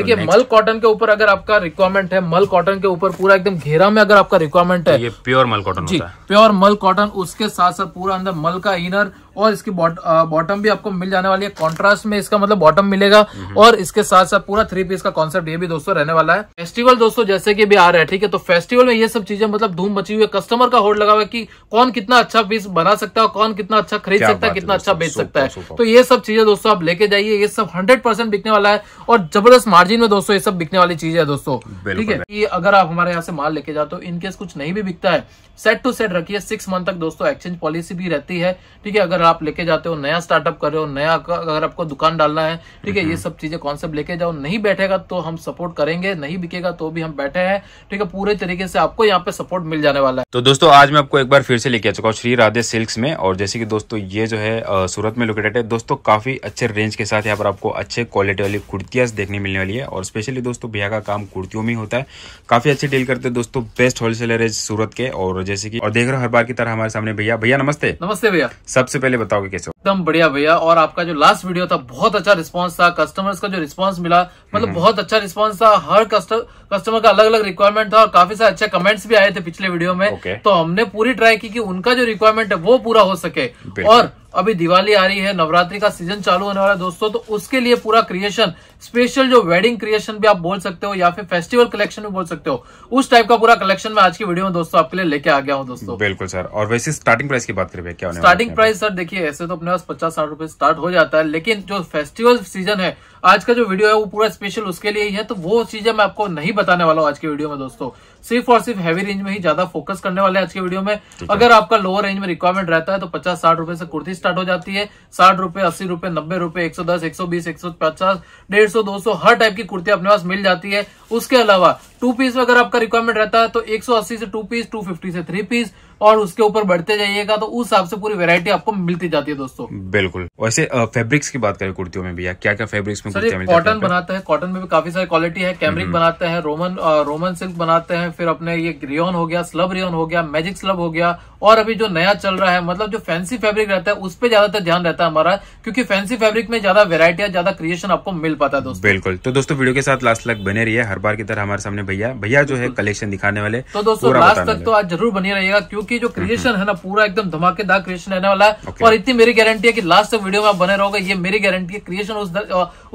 देखिए मल कॉटन के ऊपर अगर आपका रिक्वायरमेंट है मल कॉटन के ऊपर पूरा एकदम घेरा में अगर आपका रिक्वायरमेंट है ये प्योर मल कॉटन जी प्योर मल कॉटन उसके साथ साथ पूरा अंदर मल का इनर और इसकी बॉटम भी आपको मिल जाने वाली है कॉन्ट्रास्ट में इसका मतलब बॉटम मिलेगा और इसके साथ साथ पूरा थ्री पीस का कॉन्सेप्ट ये भी दोस्तों रहने वाला है फेस्टिवल दोस्तों जैसे की भी आ रहा है ठीक है तो फेस्टिवल में ये सब चीजें मतलब धूम मची हुई है कस्टमर का होल्ड लगा हुआ है कि कौन कितना अच्छा पीस बना सकता है कौन कितना अच्छा खरीद सकता है कितना अच्छा बेच सकता है तो ये सब चीजें दोस्तों आप लेके जाइए ये सब हंड्रेड परसेंट बिकने वाला है और जबरदस्त मार्जिन में दोस्तों ये सब बिकने वाली चीज है दोस्तों ठीक है अगर आप हमारे यहाँ से माल लेके जाते हो इनकेस कुछ नहीं भी बिकता है सेट टू सेट रखिए सिक्स मंथ तक दोस्तों एक्सचेंज पॉलिसी भी रहती है ठीक है अगर आप लेके जाते हो नया स्टार्टअप कर रहे हो नया अगर आपको दुकान डालना है ठीक है हम्म। ये सब चीजें कॉन्सेप्ट लेके जाओ नहीं बैठेगा तो हम सपोर्ट करेंगे नहीं बिकेगा तो भी हम बैठे हैं ठीक है पूरे तरीके से आपको यहाँ पे सपोर्ट मिल जाने वाला है तो दोस्तों आज मैं आपको एक बार फिर से लेके आ चुका हूँ श्री राधे सिल्क्स में और जैसे कि दोस्तों ये जो है सूरत में लोकेटेड है दोस्तों काफी अच्छे रेंज के साथ यहाँ पर आपको अच्छे क्वालिटी वाली कुर्तियां देखने मिलने वाली है और स्पेशली दोस्तों भैया का काम कुर्तियों में होता है काफी अच्छी डील करते हैं दोस्तों बेस्ट होलसेलर है सूरत के और जैसे की और देख रहे हो हर बार की तरह हमारे सामने भैया भैया नमस्ते नमस्ते भैया सबसे पहले पहले कि कैसे एकदम बढ़िया भैया और आपका जो लास्ट वीडियो था बहुत अच्छा रिस्पॉन्स था कस्टमर्स का जो रिस्पॉन्स मिला मतलब हम्म। बहुत अच्छा रिस्पॉन्स था हर कस्टमर का अलग अलग रिक्वायरमेंट था और काफी सारे अच्छे कमेंट्स भी आए थे पिछले वीडियो में तो हमने पूरी ट्राई की उनका जो रिक्वायरमेंट है वो पूरा हो सके और अभी दिवाली आ रही है नवरात्रि का सीजन चालू होने वाला है दोस्तों तो उसके लिए पूरा क्रिएशन स्पेशल जो वेडिंग क्रिएशन भी आप बोल सकते हो या फिर फेस्टिवल कलेक्शन भी बोल सकते हो उस टाइप का पूरा कलेक्शन में आज की वीडियो में दोस्तों आपके लिए लेके आ गया हूँ दोस्तों बिल्कुल सर और वैसे स्टार्टिंग प्राइस की बात करें क्या स्टार्टिंग प्राइस सर देखिए ऐसे तो अपने पास पचास साठ रुपए स्टार्ट हो जाता है लेकिन जो फेस्टिवल सीजन है आज का जो वीडियो है वो पूरा स्पेशल उसके लिए ही है तो वो चीजें मैं आपको नहीं बताने वाला हूँ आज के वीडियो में दोस्तों सिर्फ और सिर्फ हैवी रेंज में ही ज्यादा फोकस करने वाले आज के वीडियो में अगर आपका लोअर रेंज में रिक्वायरमेंट रहता है तो पचास साठ रुपए से कुर्ती स्टार्ट हो जाती है साठ रुपए अस्सी रुपए नब्बे रुपए एक सौ दस एक सौ बीस एक सौ पचास डेढ़ सौ दो सौ हर टाइप की कुर्ती अपने पास मिल जाती है उसके अलावा टू पीस अगर आपका रिक्वायरमेंट रहता है तो 180 से टू पीस 250 से थ्री पीस और उसके ऊपर बढ़ते जाइएगा तो उस हिसाब से पूरी वैरायटी आपको मिलती जाती है दोस्तों बिल्कुल वैसे फैब्रिक्स की बात करें कुर्तियों में भैया क्या क्या फैब्रिक्स में कॉटन बनाते हैं कॉटन में भी काफी सारी क्वालिटी है कैमरिक हम्म। बनाते हैं रोमन रोमन सिल्क बनाते हैं फिर अपने ये रियोन हो गया स्लब रियोन हो गया मैजिक स्लब हो गया और अभी जो नया चल रहा है मतलब जो फैंसी फैब्रिक रहता है उस पर ज्यादातर ध्यान रहता है हमारा क्योंकि फैंसी फैब्रिक में ज्यादा वेरायटियां ज्यादा क्रिएशन आपको मिल पाता है दोस्तों बिल्कुल तो दोस्तों वीडियो के साथ लास्ट लग बने रही है हर बार की तरह हमारे सामने भैया भैया जो है कलेक्शन दिखाने वाले तो दोस्तों लास्ट तक तो आज जरूर बने रहिएगा क्योंकि जो क्रिएशन हम्म, हम्म। है ना पूरा एकदम धमाकेदार क्रिएशन रहने वाला है और इतनी मेरी गारंटी है कि लास्ट तक वीडियो में आप बने रहोगे ये मेरी गारंटी है क्रिएशन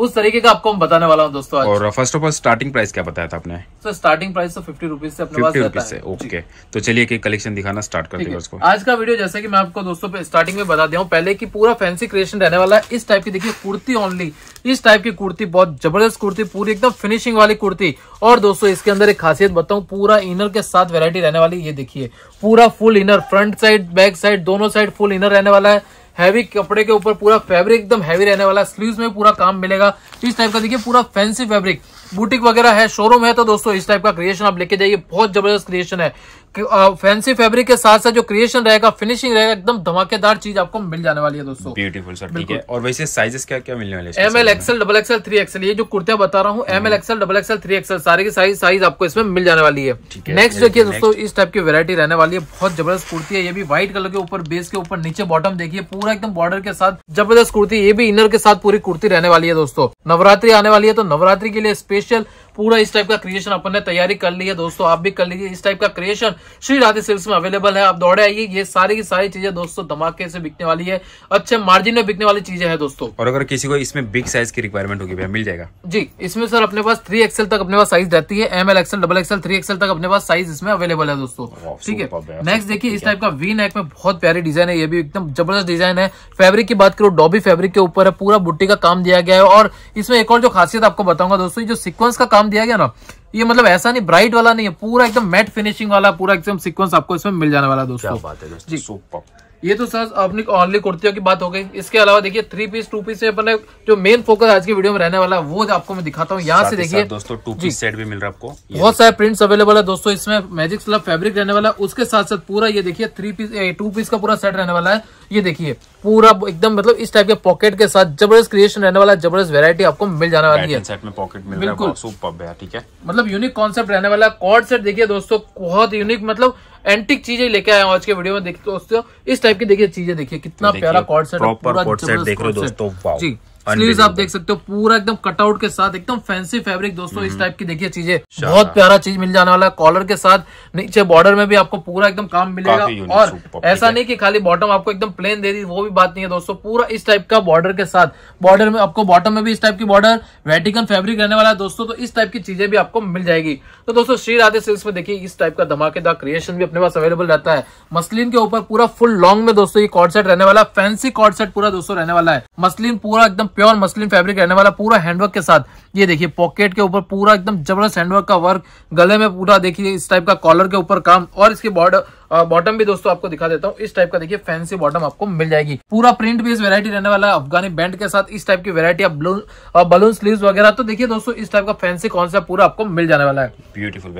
उस तरीके का आपको बताने वाला हूँ दोस्तों और first of all starting price क्या बताया था आपने sir starting price fifty rupees से फिफ्टी रुपीज से ओके तो चलिए कलेक्शन दिखाना स्टार्ट कर देगा उसको आज का वीडियो जैसे की मैं आपको दोस्तों स्टार्टिंग में बता दिया पहले की पूरा फैंसी क्रिएशन रहने वाला है इस टाइप की देखिए कुर्ती ओनली इस टाइप की कुर्ती बहुत जबरदस्त कुर्ती पूरी एकदम फिनिशिंग वाली कुर्ती और दोस्तों इस इसके अंदर एक खासियत बताऊं पूरा इनर के साथ वेरायटी रहने वाली ये देखिए पूरा full inner front side back side दोनों साइड फुल इनर रहने वाला है हैवी कपड़े के ऊपर पूरा फैब्रिक एकदम हैवी रहने वाला है स्लीव्स में पूरा काम मिलेगा इस टाइप का देखिए पूरा फैंसी फैब्रिक बुटीक वगैरह है शोरूम है तो दोस्तों इस टाइप का क्रिएशन आप लेके जाइए बहुत जबरदस्त क्रिएशन है फैंसी फैब्रिक के साथ साथ जो क्रिएशन रहेगा फिनिशिंग रहेगा एकदम धमाकेदार चीज आपको मिल जाने वाली है दोस्तों ब्यूटीफुल सर ठीक है और वैसे साइजेस क्या क्या मिलने वाले M L XL double XL three XL ये जो कुर्तियां बता रहा हूँ M L XL double XL three XL सारी की साइज साइज आपको इसमें मिल जाने वाली है नेक्स्ट देखिए दोस्तों इस टाइप की वेरायटी रहने वाली है बहुत जबरदस्त कुर्ती है ये भी व्हाइट कलर के ऊपर बेस के ऊपर नीचे बॉटम देखिए पूरा एकदम बॉर्डर के साथ जबरदस्त कुर्ती ये भी इनर के साथ पूरी कुर्ती रहने वाली है दोस्तों नवरात्रि आने वाली है तो नवरात्रि के लिए स्पेशल पूरा इस टाइप का क्रिएशन अपन ने तैयारी कर ली है दोस्तों आप भी कर लीजिए इस टाइप का क्रिएशन श्री राधे सिल्स में अवेलेबल है आप दौड़े आइए ये सारी की सारी चीजें दोस्तों धमाके से बिकने वाली है अच्छे मार्जिन में बिकने वाली चीजें है दोस्तों और अगर किसी को इसमें बिग साइज की रिक्वायरमेंट होगी मिल जाएगा जी इसमें सर अपने पास थ्री एक्सएल तक अपने पास साइज रहती है M L XL double XL three XL तक अपने पास साइज इसमें अवेलेबल है दोस्तों ठीक है नेक्स्ट देखिए इस टाइप का वी नेक में बहुत प्यारी डिजाइन है ये भी एकदम जबरदस्त डिजाइन है फैब्रिक की बात करो डॉबी फैब्रिक के ऊपर है पूरा बुट्टी का काम दिया गया है और इसमें एक और जो खासियत आपको बताऊंगा दोस्तों जो सिक्वेंस का काम काम दिया गया ना ये मतलब ऐसा नहीं ब्राइट वाला नहीं है पूरा एकदम मैट फिनिशिंग वाला पूरा एकदम सिक्वेंस आपको इसमें मिल जाने वाला दोस्तों बात ये तो सर अपनी ऑनली कुर्तियों की बात हो गई इसके अलावा देखिए थ्री पीस टू पीस में अपने जो मेन फोकस आज की वीडियो में रहने वाला है वो आपको मैं दिखाता हूँ यहाँ से देखिए दोस्तों टू पीस सेट भी मिल रहा है आपको बहुत सारे प्रिंट्स अवेलेबल है दोस्तों इसमें मैजिक स्लब फैब्रिक रहने वाला है उसके साथ साथ पूरा ये देखिए थ्री पीस टू पीस का पूरा सेट रहने वाला है ये देखिए पूरा एकदम मतलब इस टाइप के पॉकेट के साथ जबरदस्त क्रिएशन रहने वाला जबरदस्त वेरायटी आपको मिल जाने वाली है सेट में पॉकेट मिल बिल्कुल सुपर ठीक है मतलब यूनिक कॉन्सेप्ट रहने वाला कॉर्ड सेट देखिए दोस्तों बहुत यूनिक मतलब एंटिक चीजें लेके आए आज के वीडियो में देखिए दोस्तों इस टाइप की देखिए चीजें देखिए कितना प्यारा कॉर्ड सेट सेट देख रहे दोस्तों जी स्लीव्स आप देख सकते हो पूरा एकदम कटआउट के साथ एकदम फैंसी फैब्रिक दोस्तों इस टाइप हम्म। की देखिए चीजें बहुत प्यारा चीज मिल जाने वाला है कॉलर के साथ नीचे बॉर्डर में भी आपको पूरा एकदम काम मिलेगा और ऐसा नहीं कि खाली बॉटम आपको एकदम प्लेन दे दी वो भी बात नहीं है दोस्तों पूरा इस टाइप का बॉर्डर के साथ बॉर्डर में आपको बॉटम में भी इस टाइप की बॉर्डर वेटिकन फेब्रिक रहने वाला है दोस्तों तो इस टाइप की चीजें भी आपको मिल जाएगी तो दोस्तों श्री राधे सिल्स में देखिए इस टाइप का धमाकेदार क्रिएशन भी अपने पास अवेलेबल रहता है मसलिन के ऊपर पूरा फुल लॉन्ग में दोस्तों ये कॉर्ड सेट रहने वाला फैंसी कॉर्ड सेट पूरा दोस्तों रहने वाला है मसलिन पूरा एकदम प्योर मसलिन फैब्रिक रहने वाला पूरा हैंडवर्क के साथ ये देखिए पॉकेट के ऊपर पूरा एकदम जबरदस्त हैंडवर्क का वर्क गले में पूरा देखिए इस टाइप का कॉलर के ऊपर काम और इसके बॉर्डर बॉटम भी दोस्तों आपको दिखा देता हूँ इस टाइप का देखिए फैंसी बॉटम आपको मिल जाएगी पूरा प्रिंट बेस वेरायटी रहने वाला है अफगानी बैंड के साथ इस टाइप की वेरायटी आप बलून स्लीव वगैरह तो देखिए दोस्तों इस टाइप का फैंसी कॉन्सेप्ट पूरा आपको मिल जाने वाला है ब्यूटीफुल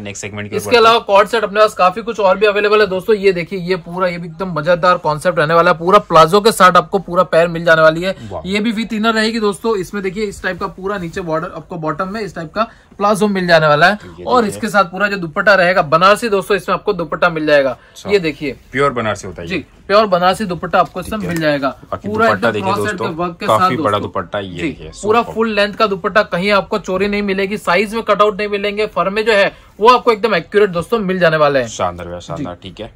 नेक्स्ट सेगमेंट इसके अलावा कॉर्ड सेट अपने पास काफी कुछ और भी अवेलेबल है दोस्तों ये देखिए ये पूरा ये भी एकदम मजेदार कॉन्सेप्ट रहने वाला है पूरा प्लाजो के साथ आपको पूरा पैर मिल जाने वाली है ये भी विथ इनर रहेगी दोस्तों इसमें देखिए इस टाइप का पूरा नीचे बॉर्डर आपको बॉटम में इस टाइप का प्लाजो मिल जाने वाला है और इसके साथ पूरा जो दुपट्टा रहेगा बनारसी दोस्तों इसमें आपको दुपट्टा मिल जाएगा जाएगा अच्छा। ये देखिए प्योर बनारसी होता है जी प्योर बनारसी दुपट्टा आपको इसमें मिल जाएगा पूरा काफी बड़ा दुपट्टा ये पूरा फुल लेंथ का दुपट्टा कहीं आपको चोरी नहीं मिलेगी साइज में कटआउट नहीं मिलेंगे में जो है वो आपको एकदम एक्यूरेट दोस्तों मिल जाने वाले हैं शानदार शानदार ठीक है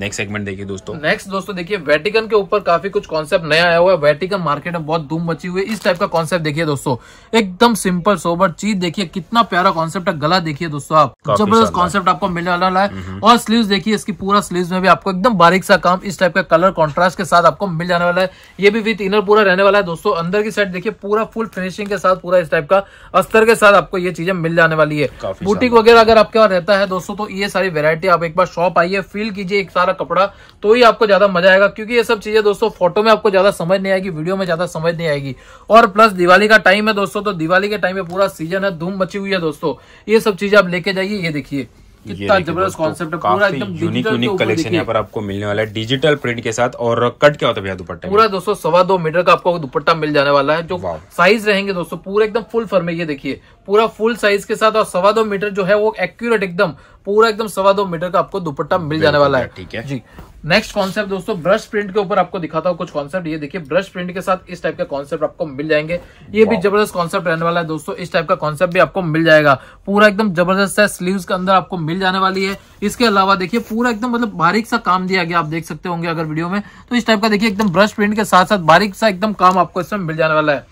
नेक्स्ट सेगमेंट देखिए दोस्तों नेक्स्ट दोस्तों देखिए वेटिकन के ऊपर काफी कुछ कॉन्सेप्ट नया आया हुआ है वेटिकन मार्केट में बहुत धूम मची हुई है इस टाइप का कॉन्सेप्ट देखिए दोस्तों एकदम सिंपल सोबर चीज देखिए कितना प्यारा कॉन्सेप्ट है गला देखिए दोस्तों आप जबरदस्त कॉन्सेप्ट आपको मिलने वाला है और स्लीव देखिए इसकी पूरा स्लीव में भी आपको एकदम बारीक सा काम इस टाइप का कलर कॉन्ट्रास्ट के साथ आपको मिल जाने वाला है ये भी विथ इनर पूरा रहने वाला है दोस्तों अंदर की साइड देखिए पूरा फुल फिनिशिंग के साथ पूरा इस टाइप का अस्तर के साथ आपको ये चीजें मिल जाने वाली है बुटीक वगैरह अगर आपके पास रहता है दोस्तों तो ये सारी वेरायटी आप एक बार शॉप आइए फील कीजिए एक साथ सारा कपड़ा तो ही आपको ज्यादा मजा आएगा क्योंकि ये सब चीजें दोस्तों फोटो में आपको ज्यादा समझ नहीं आएगी वीडियो में ज्यादा समझ नहीं आएगी और प्लस दिवाली का टाइम है दोस्तों तो दिवाली के टाइम में पूरा सीजन है धूम मची हुई है दोस्तों ये सब चीजें आप लेके जाइए ये देखिए डिजिटल प्रिंट तो के साथ और कट क्या होता है भैया दुपट्टा पूरा दोस्तों सवा दो मीटर का आपको दुपट्टा मिल जाने वाला है जो साइज रहेंगे दोस्तों पूरा एकदम फुल फर्म ये देखिए पूरा फुल साइज के साथ और सवा दो मीटर जो है वो एक्यूरेट एकदम पूरा एकदम सवा दो मीटर का आपको दुपट्टा मिल जाने वाला है ठीक है जी नेक्स्ट कॉन्सेप्ट दोस्तों ब्रश प्रिंट के ऊपर आपको दिखाता हूँ कुछ कॉन्सेप्ट ये देखिए ब्रश प्रिंट के साथ इस टाइप के कॉन्सेप्ट आपको मिल जाएंगे ये भी जबरदस्त कॉन्सेप्ट रहने वाला है दोस्तों इस टाइप का कॉन्सेप्ट भी आपको मिल जाएगा पूरा एकदम जबरदस्त है स्लीव्स के अंदर आपको मिल जाने वाली है इसके अलावा देखिए पूरा एकदम मतलब बारीक सा काम दिया गया आप देख सकते होंगे अगर वीडियो में तो इस टाइप का देखिए एकदम ब्रश प्रिंट के साथ साथ बारीक सा एकदम काम आपको इसमें मिल जाने वाला है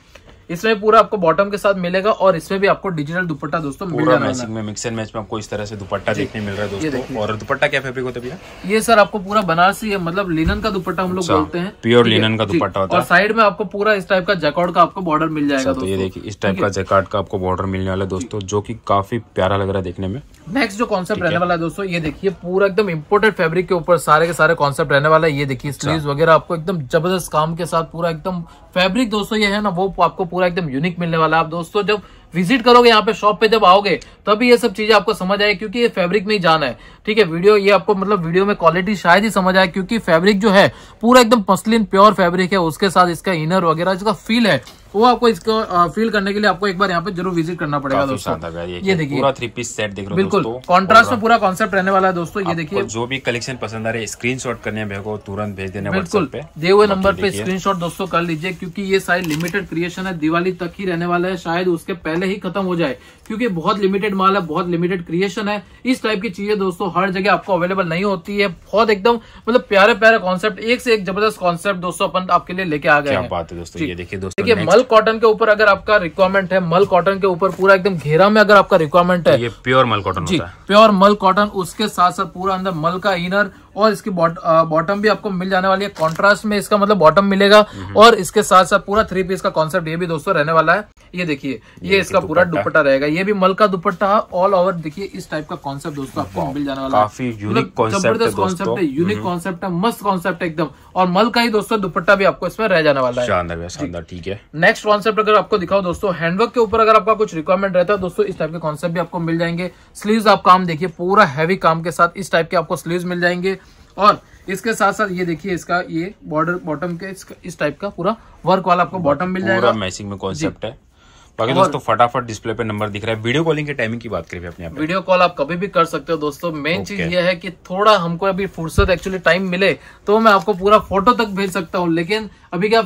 इसमें पूरा आपको बॉटम के साथ मिलेगा और इसमें भी आपको डिजिटल दुपट्टा दोस्तों मिल मैचिंग में मिक्स एंड मैच में आपको इस तरह से दुपट्टा देखने मिल रहा है दोस्तों और दुपट्टा क्या फैब्रिक होता है ये सर आपको पूरा बनारसी मतलब लिनन का दुपट्टा हम लोग अच्छा, बोलते हैं प्योर लिनन का दुपट्टा होता है और साइड में आपको पूरा इस टाइप का जैकॉर्ड का आपको बॉर्डर मिल जाएगा अच्छा, तो ये देखिए इस टाइप का जैकॉर्ड का आपको बॉर्डर मिलने वाला है दोस्तों जो की काफी प्यारा लग रहा है देखने में नेक्स्ट जो कॉन्सेप्ट रहने वाला है दोस्तों ये देखिए पूरा एकदम इम्पोर्टेड फैब्रिक के ऊपर सारे के सारे कॉन्सेप्ट रहने वाला है ये देखिए स्लीव्स अच्छा। वगैरह आपको एकदम जबरदस्त काम के साथ पूरा एकदम फैब्रिक दोस्तों ये है ना वो आपको पूरा एकदम यूनिक मिलने वाला है आप दोस्तों जब विजिट करोगे यहाँ पे शॉप पे जब आओगे तभी ये सब चीजें आपको समझ आए क्योंकि ये फैब्रिक में ही जाना है ठीक है वीडियो ये आपको मतलब वीडियो में क्वालिटी शायद ही समझ आए क्योंकि फैब्रिक जो है पूरा एकदम पसलिन प्योर फैब्रिक है उसके साथ इसका इनर वगैरह इसका फील है वो आपको इसको फील करने के लिए आपको एक बार यहाँ पे जरूर विजिट करना पड़ेगा दोस्तों ये, देखिए पूरा थ्री पीस सेट देख रहे बिल्कुल कॉन्ट्रास्ट में पूरा कॉन्सेप्ट रहने वाला है दोस्तों ये देखिए जो भी कलेक्शन पसंद आ रहे स्क्रीन शॉट करने में तुरंत भेज देने बिल्कुल दे हुए नंबर पे स्क्रीन दोस्तों कर लीजिए क्यूँकी ये शायद लिमिटेड क्रिएशन है दिवाली तक ही रहने वाला है शायद उसके पहले ही खत्म हो जाए क्योंकि बहुत लिमिटेड माल है बहुत लिमिटेड क्रिएशन है इस टाइप की चीजें दोस्तों हर जगह आपको अवेलेबल नहीं होती है बहुत एकदम मतलब प्यारे प्यारे कॉन्सेप्ट एक से एक जबरदस्त कॉन्सेप्ट दोस्तों अपन आपके लिए लेके आ गए हैं बात है दोस्तों ये देखिए दोस्तों देखिए मल मल कॉटन के ऊपर अगर आपका रिक्वायरमेंट है मल कॉटन के ऊपर पूरा एकदम घेरा में अगर आपका रिक्वायरमेंट है ये प्योर मल कॉटन जी प्योर मल कॉटन उसके साथ साथ पूरा अंदर मल का इनर और इसकी बॉटम भी आपको मिल जाने वाली है कॉन्ट्रास्ट में इसका मतलब बॉटम मिलेगा हम्म। और इसके साथ साथ पूरा थ्री पीस का कॉन्सेप्ट ये भी दोस्तों रहने वाला है ये देखिए ये, ये इसका पूरा दुपट्टा रहेगा ये भी मल का दुपट्टा ऑल ओवर देखिए इस टाइप का कॉन्सेप्ट दोस्तों आपको मिल जाने वाला काफी यूनिक मतलब जबरदस्त कॉन्सेप्ट है यूनिक हम्म। कॉन्सेप्ट है मस्त कॉन्सेप्ट है एकदम और मल का ही दोस्तों दुपट्टा भी आपको इसमें रह जाने वाला है ठीक है नेक्स्ट कॉन्सेप्ट अगर आपको दिखाओ दोस्तों हैंडवर्क के ऊपर अगर आपका कुछ रिक्वायरमेंट रहता है दोस्तों इस टाइप के कॉन्सेप्ट भी आपको मिल जाएंगे स्लीव आप काम देखिए पूरा हैवी काम के साथ इस टाइप के आपको स्लीव मिल जाएंगे और इसके साथ साथ ये देखिए इसका ये बॉर्डर बॉटम के इस टाइप का पूरा वर्क वाला आपको बॉटम मिल जाएगा मैचिंग में कॉन्सेप्ट है बाकी दोस्तों फटाफट डिस्प्ले पे नंबर दिख रहा है वीडियो कॉलिंग के टाइमिंग की बात करें अपने आप वीडियो कॉल आप कभी भी कर सकते हो दोस्तों मेन चीज ये है कि थोड़ा हमको अभी फुर्सत एक्चुअली टाइम मिले तो मैं आपको पूरा फोटो तक भेज सकता हूँ लेकिन अभी क्या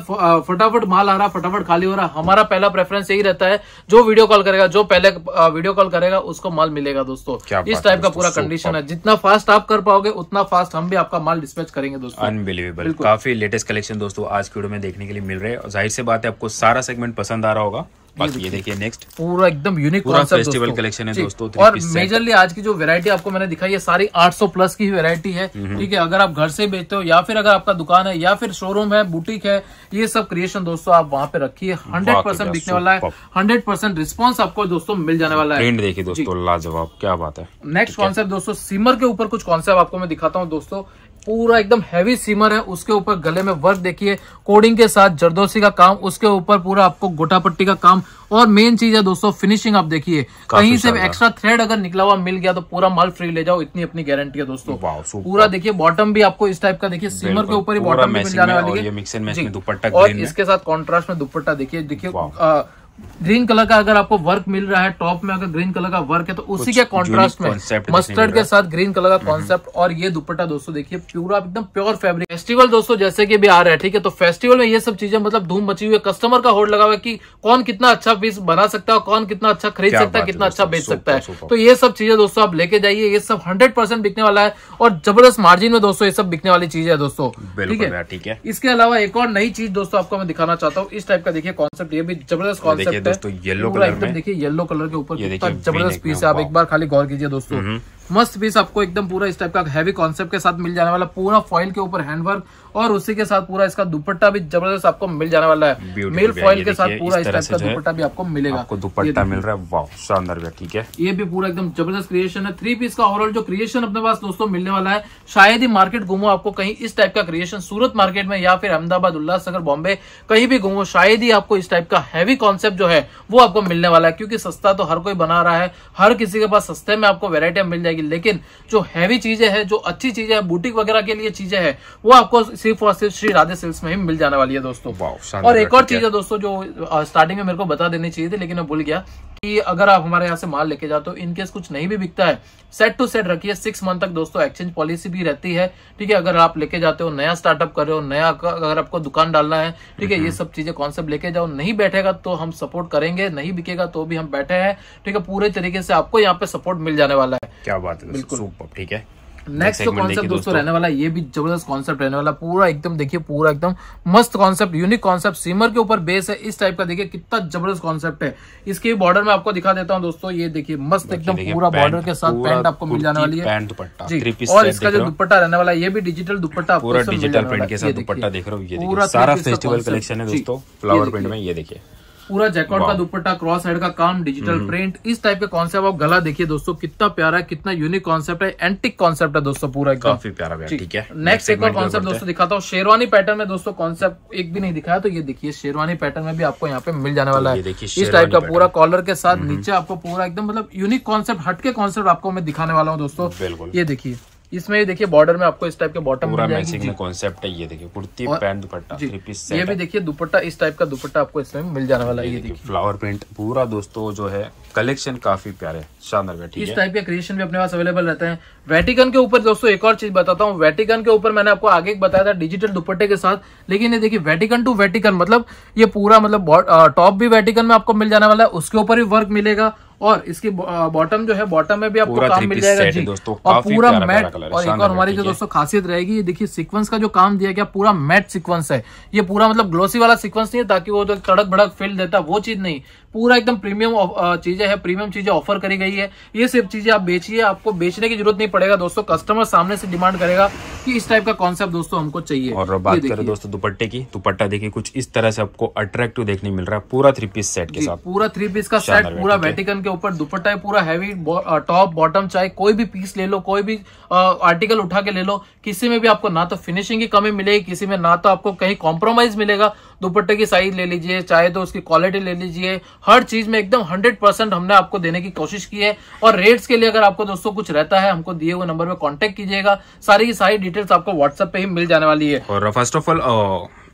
फटाफट माल आ रहा फटाफट खाली हो रहा हमारा पहला प्रेफरेंस यही रहता है जो वीडियो कॉल करेगा जो पहले वीडियो कॉल करेगा उसको माल मिलेगा दोस्तों इस टाइप का पूरा कंडीशन है जितना फास्ट आप कर पाओगे उतना फास्ट हम भी आपका माल डिस्पैच करेंगे दोस्तों अनबिलीवेबल काफी लेटेस्ट कलेक्शन दोस्तों आज की वीडियो में देखने के लिए मिल रहे हैं जाहिर से बात है आपको सारा सेगमेंट पसंद आ रहा होगा बाकी ये देखिए नेक्स्ट पूरा एकदम यूनिक फेस्टिवल कलेक्शन है दोस्तों और मेजरली आज की जो आपको मैंने दिखाई है सारी 800 प्लस की वेरायटी है ठीक है अगर आप घर से बेचते हो या फिर अगर आपका दुकान है या फिर शोरूम है बुटीक है ये सब क्रिएशन दोस्तों आप वहाँ पे रखिए हंड्रेड परसेंट बिकने वाला है हंड्रेड परसेंट रिस्पॉन्स आपको दोस्तों मिल जाने वाला है देखिए दोस्तों लाजवाब क्या बात है नेक्स्ट कॉन्सेप्ट दोस्तों सिमर के ऊपर कुछ कॉन्सेप्ट आपको मैं दिखाता हूँ दोस्तों पूरा एकदम हैवी सीमर है उसके ऊपर गले में वर्क देखिए कोडिंग के साथ जरदोसी का काम उसके ऊपर पूरा आपको गोटा पट्टी का काम और मेन चीज है दोस्तों फिनिशिंग आप देखिए कहीं से एक्स्ट्रा थ्रेड अगर निकला हुआ मिल गया तो पूरा माल फ्री ले जाओ इतनी अपनी गारंटी है दोस्तों पूरा देखिए बॉटम भी आपको इस टाइप का देखिए सीमर के ऊपर ही बॉटम मिल जाने वाली है और इसके साथ कॉन्ट्रास्ट में दुपट्टा देखिए देखिए ग्रीन कलर का अगर आपको वर्क मिल रहा है टॉप में अगर ग्रीन कलर का वर्क है तो उसी के कॉन्ट्रास्ट में मस्टर्ड के साथ ग्रीन कलर का कॉन्सेप्ट हम्म। और ये दुपट्टा दोस्तों देखिए आप एकदम प्योर फैब्रिक फेस्टिवल दोस्तों जैसे कि भी आ रहा है ठीक है तो फेस्टिवल में ये सब चीजें मतलब धूम मची हुई है कस्टमर का होल्ड लगा हुआ है कौन कितना अच्छा पीस बना सकता है कौन कितना अच्छा खरीद सकता है कितना अच्छा बेच सकता है तो ये सब चीजें दोस्तों आप लेके जाइए ये सब हंड्रेड बिकने वाला है और जबरदस्त मार्जिन में दोस्तों ये सब बिकने वाली चीज है दोस्तों ठीक है इसके अलावा एक और नई चीज दोस्तों आपको मैं दिखाना चाहता हूँ इस टाइप का देखिए कॉन्सेप्ट ये भी जबरदस्त कॉन्सेप्ट देखिए दोस्तों येलो कलर में देखिए येलो कलर के ऊपर जबरदस्त पीस है आप एक बार खाली गौर कीजिए दोस्तों हम्म। मस्त पीस आपको एकदम पूरा इस टाइप का हैवी कॉन्सेप्ट के साथ मिल जाने वाला पूरा फॉइल के ऊपर हैंडवर्क और उसी के साथ पूरा इसका दुपट्टा भी जबरदस्त आपको मिल जाने वाला है मेल फॉइल के साथ पूरा इस टाइप का दुपट्टा भी आपको मिलेगा आपको दुपट्टा मिल रहा है वाह शानदार ठीक है ये भी पूरा एकदम जबरदस्त क्रिएशन है थ्री पीस का ओवरऑल जो क्रिएशन अपने पास दोस्तों मिलने वाला है शायद ही मार्केट घूमो आपको कहीं इस टाइप का क्रिएशन सूरत मार्केट में या फिर अहमदाबाद उल्लासनगर बॉम्बे कहीं भी घूमो शायद ही आपको इस टाइप का हैवी कॉन्सेप्ट जो है वो आपको मिलने वाला है क्योंकि सस्ता तो हर कोई बना रहा है हर किसी के पास सस्ते में आपको वेरायटियां मिल जाएगी जाएगी लेकिन जो हैवी चीजें हैं जो अच्छी चीजें हैं बुटीक वगैरह के लिए चीजें हैं वो आपको सिर्फ और सिर्फ श्री राधे सिल्स में ही मिल जाने वाली है दोस्तों और एक और चीज है दोस्तों जो स्टार्टिंग में मेरे को बता देनी चाहिए थी लेकिन मैं भूल गया कि अगर आप हमारे यहाँ से माल लेके जाते हो इनकेस कुछ नहीं भी बिकता है सेट टू सेट रखिए सिक्स मंथ तक दोस्तों एक्सचेंज पॉलिसी भी रहती है ठीक है अगर आप लेके जाते हो नया स्टार्टअप कर रहे हो नया अगर आपको दुकान डालना है ठीक है ये हम्म। सब चीजें कॉन्सेप्ट लेके जाओ नहीं बैठेगा तो हम सपोर्ट करेंगे नहीं बिकेगा तो भी हम बैठे हैं ठीक है पूरे तरीके से आपको यहाँ पे सपोर्ट मिल जाने वाला है क्या बात है बिल्कुल ठीक है नेक्स्ट जो कॉन्सेप्ट दोस्तों रहने वाला ये भी जबरदस्त कॉन्सेप्ट रहने वाला पूरा एकदम देखिए पूरा एकदम मस्त कॉन्सेप्ट यूनिक कॉन्सेप्ट सिमर के ऊपर बेस है इस टाइप का देखिए कितना जबरदस्त कॉन्सेप्ट है इसके बॉर्डर में आपको दिखा देता हूँ दोस्तों ये देखिए मस्त एकदम पूरा बॉर्डर के साथ पैंट आपको मिल जाने वाली है और इसका जो दुपट्टा रहने वाला ये भी डिजिटल दुपट्टा पूरा डिजिटल प्रिंट के साथ दुपट्टा देख रहा हूँ पूरा सारा फेस्टिवल कलेक्शन है दोस्तों फ्लावर पेंट में ये देखिए पूरा जैकॉट का दुपट्टा क्रॉस साइड का काम डिजिटल प्रिंट हम्म। इस टाइप का कॉन्सेप्ट आप गला देखिए दोस्तों कितना प्यारा है कितना यूनिक कॉन्सेप्ट है एंटिक कॉन्सेप्ट है दोस्तों पूरा एकदम काफी प्यारा ठीक है नेक्स्ट एक और कॉन्सेप्ट दोस्तों दिखाता हूँ शेरवानी पैटर्न में दोस्तों कॉन्सेप्ट एक भी नहीं दिखाया तो ये देखिए शेरवानी पैटर्न में भी आपको यहाँ पे मिल जाने वाला है इस टाइप का पूरा कॉलर के साथ हम्म। नीचे आपको पूरा एकदम मतलब यूनिक कॉन्सेप्ट हटके कॉन्सेप्ट आपको मैं दिखाने वाला हूँ दोस्तों ये देखिए इसमें देखिए बॉर्डर में आपको इस टाइप के बॉटम पूरा मैचिंग में कॉन्सेप्ट है ये देखिए कुर्ती पैंट दुपट्टा थ्री पीस ये भी देखिए दुपट्टा इस टाइप का दुपट्टा आपको इसमें मिल जाने वाला है ये देखिए फ्लावर प्रिंट पूरा दोस्तों जो है कलेक्शन काफी प्यारे शानदार इस टाइप के क्रिएशन भी अपने पास अवेलेबल रहते हैं वेटिकन के ऊपर दोस्तों एक और चीज बताता हूँ वेटिकन के ऊपर मैंने आपको आगे बताया था डिजिटल दुपट्टे के साथ लेकिन ये देखिए वेटिकन टू वेटिकन मतलब ये पूरा मतलब टॉप भी वेटिकन में आपको मिल जाने वाला है उसके ऊपर भी वर्क मिलेगा और इसकी बॉटम जो है बॉटम में भी आपको काम मिल जाएगा जी और पूरा मैट और एक और हमारी जो दोस्तों खासियत रहेगी ये देखिए सीक्वेंस का जो काम दिया गया पूरा मैट सीक्वेंस है ये पूरा मतलब ग्लोसी वाला सीक्वेंस नहीं है ताकि वो तड़क भड़क फील देता वो चीज नहीं पूरा एकदम प्रीमियम चीजें है प्रीमियम चीजें ऑफर करी गई है ये सिर्फ चीजें आप बेचिए आपको बेचने की जरूरत नहीं पड़ेगा दोस्तों कस्टमर सामने से डिमांड करेगा कि इस टाइप का कॉन्सेप्ट दोस्तों हमको चाहिए और बात करें दोस्तों दुपट्टे की दुपट्टा देखिए कुछ इस तरह से आपको अट्रैक्टिव देखने मिल रहा है पूरा थ्री पीस सेट के साथ पूरा थ्री पीस का सेट पूरा वेटिकन के ऊपर दुपट्टा है पूरा हैवी टॉप बॉटम चाहे कोई भी पीस ले लो कोई भी आर्टिकल uh, उठा के ले लो किसी में भी आपको ना तो फिनिशिंग की कमी मिलेगी किसी में ना तो आपको कहीं कॉम्प्रोमाइज मिलेगा दुपट्टे की साइज ले लीजिए चाहे तो उसकी क्वालिटी ले लीजिए हर चीज में एकदम हंड्रेड हमने आपको देने की कोशिश की है और रेट्स के लिए अगर आपको दोस्तों कुछ रहता है हमको दिए हुए नंबर पर कॉन्टेक्ट कीजिएगा सारी की सारी डिटेल्स आपको व्हाट्सएप पे ही मिल जाने वाली है और first of all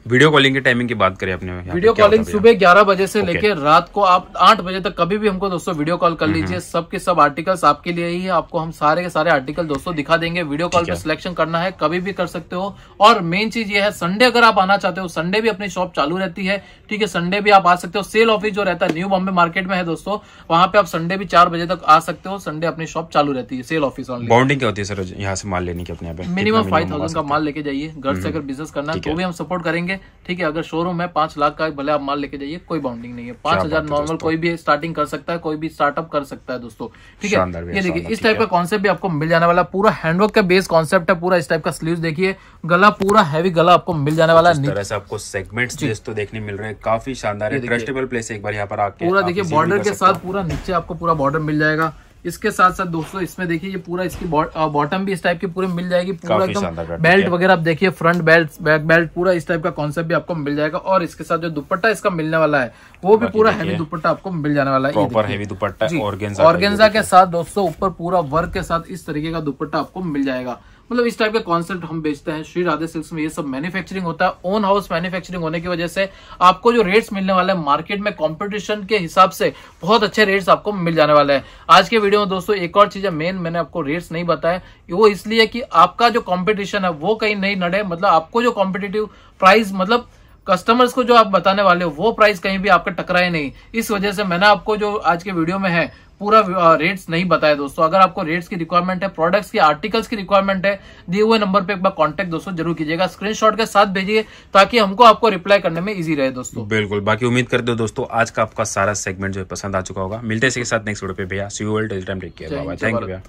video calling के टाइमिंग की बात करें अपने वीडियो कॉलिंग सुबह ग्यारह बजे से लेकर रात को आप आठ बजे तक कभी भी हमको दोस्तों वीडियो कॉल कर लीजिए हम्म। सबके सब आर्टिकल्स आपके लिए ही है आपको हम सारे के सारे आर्टिकल दोस्तों दिखा देंगे वीडियो कॉल पे सिलेक्शन करना है कभी भी कर सकते हो और मेन चीज ये है संडे अगर आप आना चाहते हो संडे भी अपनी शॉप चालू रहती है ठीक है संडे भी आप आ सकते हो सेल ऑफिस जो रहता है न्यू बॉम्बे मार्केट में है दोस्तों वहां पे आप संडे भी चार बजे तक आ सकते हो संडे अपनी शॉप चालू रहती है सेल ऑफिस बाउंडिंग क्या होती है सर यहाँ से माल लेने की अपने मिनिमम फाइव थाउजेंड का माल लेके जाइए घर से हम्म। अगर बिजनेस करना है तो भी हम सपोर्ट करेंगे करेंगे ठीक है अगर शोरूम है पांच लाख का भले आप माल लेके जाइए कोई बाउंडिंग नहीं है पांच हजार नॉर्मल कोई भी स्टार्टिंग कर सकता है कोई भी स्टार्टअप कर सकता है दोस्तों ठीक है ये देखिए इस टाइप का कॉन्सेप्ट भी आपको मिल जाने वाला पूरा हैंडवर्क का बेस कॉन्सेप्ट है पूरा इस टाइप का स्लीव देखिए गला पूरा हैवी गला आपको मिल जाने वाला है आपको सेगमेंट दोस्तों देखने मिल रहे हैं काफी शानदार है पूरा देखिए बॉर्डर के साथ पूरा नीचे आपको पूरा बॉर्डर मिल जाएगा इसके साथ साथ दोस्तों इसमें देखिए ये पूरा इसकी बॉटम भी इस टाइप की पूरी मिल जाएगी पूरा एकदम बेल्ट वगैरह आप देखिए फ्रंट बेल्ट बैक बेल्ट पूरा इस टाइप का कॉन्सेप्ट भी आपको मिल जाएगा और इसके साथ जो दुपट्टा इसका मिलने वाला है वो भी पूरा हैवी दुपट्टा आपको मिल जाने वाला है ऑर्गेंजा दुपट्टा के साथ दोस्तों ऊपर पूरा वर्क के साथ इस तरीके का दुपट्टा आपको मिल जाएगा मतलब इस टाइप का कॉन्सेप्ट हम बेचते हैं श्री राधे सिल्क में ये सब मैन्युफैक्चरिंग होता है ओन हाउस मैन्युफैक्चरिंग होने की वजह से आपको जो रेट्स मिलने वाले हैं मार्केट में कंपटीशन के हिसाब से बहुत अच्छे रेट्स आपको मिल जाने वाले हैं आज के वीडियो में दोस्तों एक और चीज है मेन मैंने आपको रेट्स नहीं बताया वो इसलिए कि आपका जो कॉम्पिटिशन है वो कहीं नहीं नड़े मतलब आपको जो कॉम्पिटेटिव प्राइस मतलब कस्टमर्स को जो आप बताने वाले हो वो प्राइस कहीं भी आपका टकराए नहीं इस वजह से मैंने आपको जो आज के वीडियो में है पूरा रेट्स नहीं बताया दोस्तों अगर आपको रेट्स की रिक्वायरमेंट है प्रोडक्ट्स की आर्टिकल्स की रिक्वायरमेंट है दिए हुए नंबर पर एक बार कॉन्टेक्ट दोस्तों जरूर कीजिएगा स्क्रीनशॉट के साथ भेजिए ताकि हमको आपको रिप्लाई करने में इजी रहे दोस्तों बिल्कुल बाकी उम्मीद कर हो दोस्तों आज का आपका सारा सेगमेंट जो है पसंद आ चुका होगा मिलते इसके साथ नेक्स्ट वीडियो पे भैया see you take care bye thank you